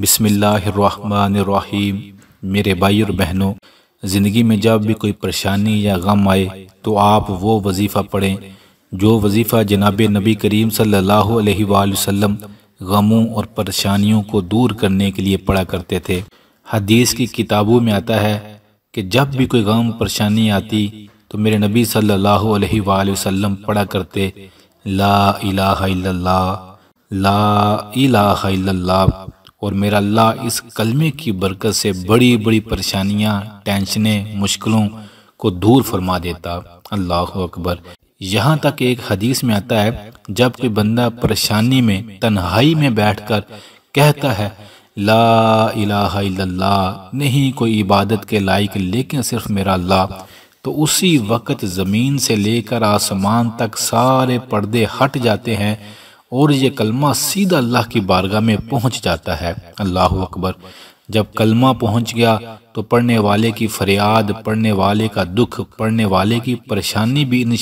बिसमीम मेरे भाई और बहनों ज़िंदगी में जब भी कोई परेशानी या गम आए तो आप वो वजीफ़ा पढ़ें जो वजीफ़ा जनाब नबी करीम सल्लल्लाहु अलैहि वसल्लम गमों और परेशानियों को दूर करने के लिए पढ़ा करते थे हदीस की किताबों में आता है कि जब भी कोई गम परेशानी आती तो मेरे नबी सल्लल्लाहु अलैहि वसल्लम पढ़ा करते ला इलाहा इल्लल्लाह ला इलाहा इल्लल्लाह और मेरा अल्लाह इस कलमे की बरकत से बड़ी बड़ी परेशानियाँ टेंशनें मुश्किलों को दूर फरमा देता अल्लाह अकबर यहाँ तक एक हदीस में आता है जब कोई बंदा परेशानी में तन्हाई में बैठकर कहता है ला इलाहा इल्लल्लाह नहीं कोई इबादत के लायक लेकिन सिर्फ मेरा अल्लाह तो उसी वक्त ज़मीन से लेकर आसमान तक सारे पर्दे हट जाते हैं और ये कलमा सीधा अल्लाह की बारगाह में पहुंच जाता है अल्लाह अकबर जब कलमा पहुंच गया तो पढ़ने वाले की फरियाद पढ़ने वाले का दुख पढ़ने वाले की परेशानी भी इन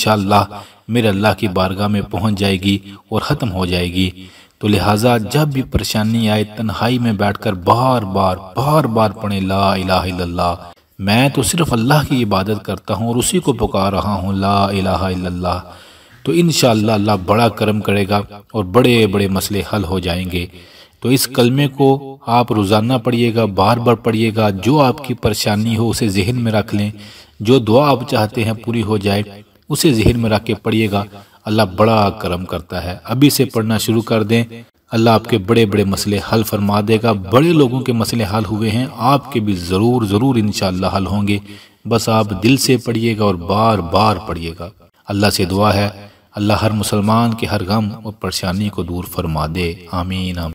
मेरे अल्लाह की बारगाह में पहुंच जाएगी और ख़त्म हो जाएगी तो लिहाजा जब भी परेशानी आए तन्हाई में बैठकर बार बार बार बार पढ़े ला इला मैं तो सिर्फ अल्लाह की इबादत करता हूँ और उसी को पुकार रहा हूँ ला अला तो इन अल्लाह बड़ा कर्म करेगा और बड़े बड़े मसले हल हो जाएंगे तो इस कलमे को आप रोज़ाना पढ़िएगा बार बार पढ़िएगा जो आपकी परेशानी हो उसे जहन में रख लें जो दुआ आप चाहते हैं पूरी हो जाए उसे जहन में रख के पढ़िएगा अल्लाह बड़ा करम करता है अभी से पढ़ना शुरू कर दें अल्लाह आपके बड़े बड़े मसले हल फरमा देगा बड़े लोगों के मसले हल हुए हैं आपके भी ज़रूर ज़रूर इन हल होंगे बस आप दिल से पढ़िएगा और बार बार पढ़िएगा अल्लाह से दुआ है अल्लाह हर मुसलमान के हर गम और परेशानी को दूर फरमा दे आमीन आमीन